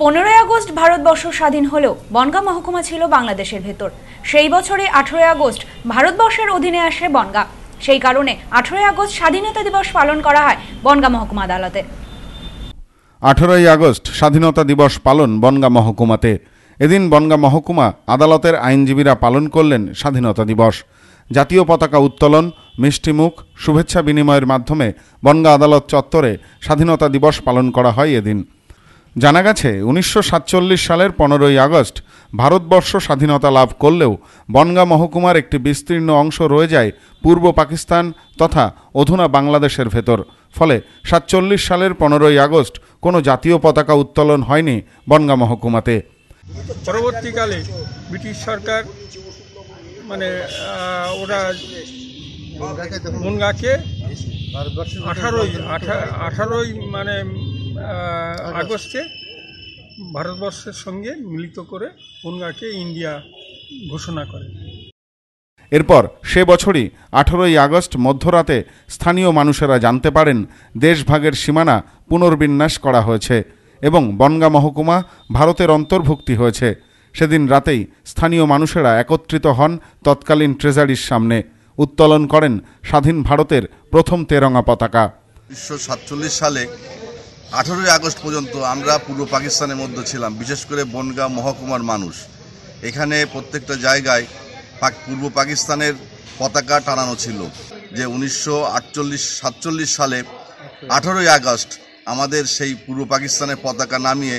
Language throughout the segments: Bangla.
পনেরোই আগস্ট ভারতবর্ষ স্বাধীন হলেও বনগাঁ মহকুমা ছিল বাংলাদেশের ভেতর সেই বছরে আঠেরোই আগস্ট ভারতবর্ষের অধীনে আসে বনগাঁ সেই কারণে আঠেরোই আগস্ট স্বাধীনতা দিবস পালন করা হয় বনগাঁ মহকুমা আদালতে আঠেরোই আগস্ট স্বাধীনতা দিবস পালন বনগাঁ মহকুমাতে এদিন বনগাঁ মহকুমা আদালতের আইনজীবীরা পালন করলেন স্বাধীনতা দিবস জাতীয় পতাকা উত্তোলন মিষ্টিমুখ শুভেচ্ছা বিনিময়ের মাধ্যমে বনগাঁ আদালত চত্বরে স্বাধীনতা দিবস পালন করা হয় এদিন জানা গেছে উনিশশো সালের পনেরোই আগস্ট ভারতবর্ষ স্বাধীনতা লাভ করলেও বনগা মহকুমার একটি বিস্তীর্ণ অংশ রয়ে যায় পূর্ব পাকিস্তান তথা অধুনা বাংলাদেশের ভেতর ফলে সাতচল্লিশ সালের পনেরোই আগস্ট কোনো জাতীয় পতাকা উত্তোলন হয়নি বনগা মহকুমাতে পরবর্তীকালে ব্রিটিশ সরকার মানে ওরা বনগাকে আঠারোই আঠারোই মানে আগস্টে ভারতবর্ষের সঙ্গে মিলিত করে বনগাকে ইন্ডিয়া ঘোষণা করে এরপর সে বছরই আঠেরোই আগস্ট মধ্যরাতে স্থানীয় মানুষেরা জানতে পারেন দেশভাগের সীমানা পুনর্বিন্যাস করা হয়েছে এবং বনগা মহকুমা ভারতের অন্তর্ভুক্তি হয়েছে সেদিন রাতেই স্থানীয় মানুষেরা একত্রিত হন তৎকালীন ট্রেজারির সামনে উত্তোলন করেন স্বাধীন ভারতের প্রথম তেরঙা পতাকা উনিশশো সালে আঠেরোই আগস্ট পর্যন্ত আমরা পূর্ব পাকিস্তানের মধ্যে ছিলাম বিশেষ করে বনগাঁ মহকুমার মানুষ এখানে প্রত্যেকটা জায়গায় পূর্ব পাকিস্তানের পতাকা টানানো ছিল যে উনিশশো আটচল্লিশ সাতচল্লিশ সালে আঠেরোই আগস্ট আমাদের সেই পূর্ব পাকিস্তানের পতাকা নামিয়ে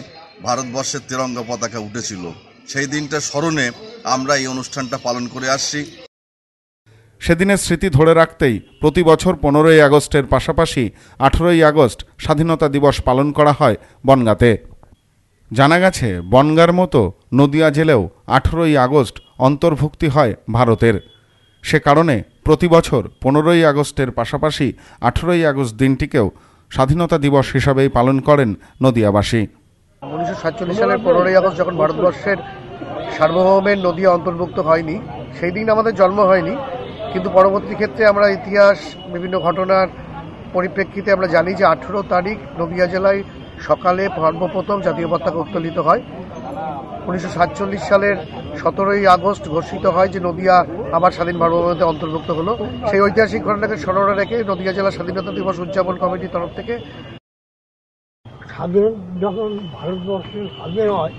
ভারতবর্ষের তেরঙ্গা পতাকা উঠেছিল সেই দিনটা স্মরণে আমরা এই অনুষ্ঠানটা পালন করে আসছি সেদিনের স্মৃতি ধরে রাখতেই প্রতি বছর পনেরোই আগস্টের পাশাপাশি আঠেরোই আগস্ট স্বাধীনতা দিবস পালন করা হয় বনগাঁতে জানা গেছে বনগার মতো নদিয়া জেলেও আঠেরোই আগস্ট অন্তর্ভুক্তি হয় ভারতের সে কারণে প্রতি বছর পনেরোই আগস্টের পাশাপাশি আঠেরোই আগস্ট দিনটিকেও স্বাধীনতা দিবস হিসাবেই পালন করেন নদিয়াবাসী উনিশশো সাতচল্লিশ সালের পনেরোই আগস্ট যখন ভারতবর্ষের সার্বভৌমের নদী অন্তর্ভুক্ত হয়নি সেই দিন আমাদের জন্ম হয়নি কিন্তু পরবর্তী ক্ষেত্রে আমরা ইতিহাস বিভিন্ন ঘটনার পরিপ্রেক্ষিতে আমরা জানি যে আঠেরো তারিখ নদীয়া জেলায় সকালে সর্বপ্রথম জাতীয় পতাকা উত্তোলিত হয় উনিশশো সালের সতেরোই আগস্ট ঘোষিত হয় যে নদিয়া আবার স্বাধীন ভারতবন্ধে অন্তর্ভুক্ত হলো সেই ঐতিহাসিক ঘটনাকে স্মরণে রেখে নদীয়া জেলা স্বাধীনতা দিবস উদযাপন কমিটির তরফ থেকে স্বাধীন যখন ভারতবর্ষের স্বাধীন হয়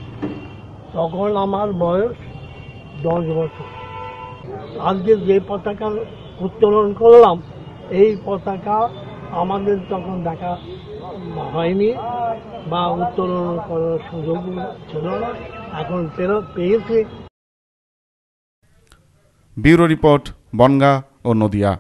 তখন আমার বয়স দশ বছর আজকে যে পতাকা উত্তোলন করলাম এই পতাকা আমাদের তখন দেখা হয়নি বা উত্তোলন করার সুযোগ ছিল না এখন ফেরত পেয়েছে ব্যুরো রিপোর্ট বনগা ও নদিয়া